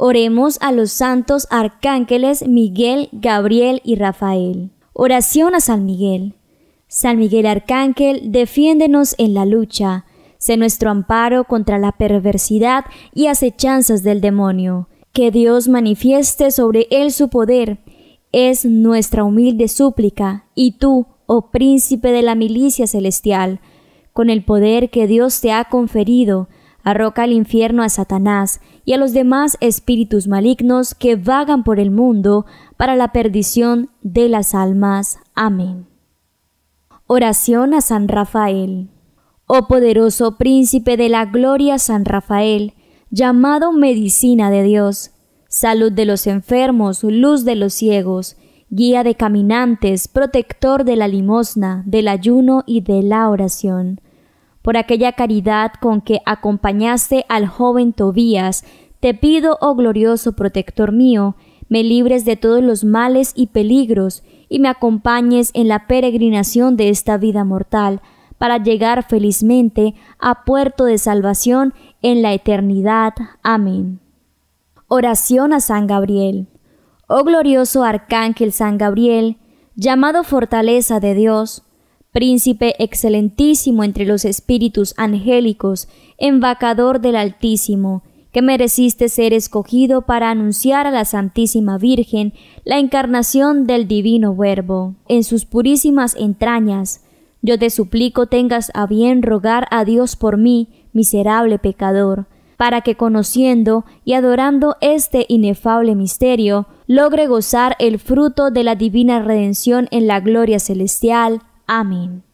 Oremos a los santos arcángeles Miguel, Gabriel y Rafael. Oración a San Miguel. San Miguel Arcángel, defiéndenos en la lucha. Sé nuestro amparo contra la perversidad y acechanzas del demonio. Que Dios manifieste sobre él su poder. Es nuestra humilde súplica. Y tú, oh príncipe de la milicia celestial, con el poder que Dios te ha conferido, roca al infierno a Satanás y a los demás espíritus malignos que vagan por el mundo para la perdición de las almas. Amén. Oración a San Rafael. Oh poderoso príncipe de la gloria San Rafael, llamado medicina de Dios, salud de los enfermos, luz de los ciegos, guía de caminantes, protector de la limosna, del ayuno y de la oración por aquella caridad con que acompañaste al joven Tobías, te pido, oh glorioso protector mío, me libres de todos los males y peligros, y me acompañes en la peregrinación de esta vida mortal, para llegar felizmente a puerto de salvación en la eternidad. Amén. Oración a San Gabriel. Oh glorioso arcángel San Gabriel, llamado fortaleza de Dios, príncipe excelentísimo entre los espíritus angélicos, embacador del Altísimo, que mereciste ser escogido para anunciar a la Santísima Virgen la encarnación del Divino Verbo en sus purísimas entrañas. Yo te suplico tengas a bien rogar a Dios por mí, miserable pecador, para que conociendo y adorando este inefable misterio, logre gozar el fruto de la divina redención en la gloria celestial, Amin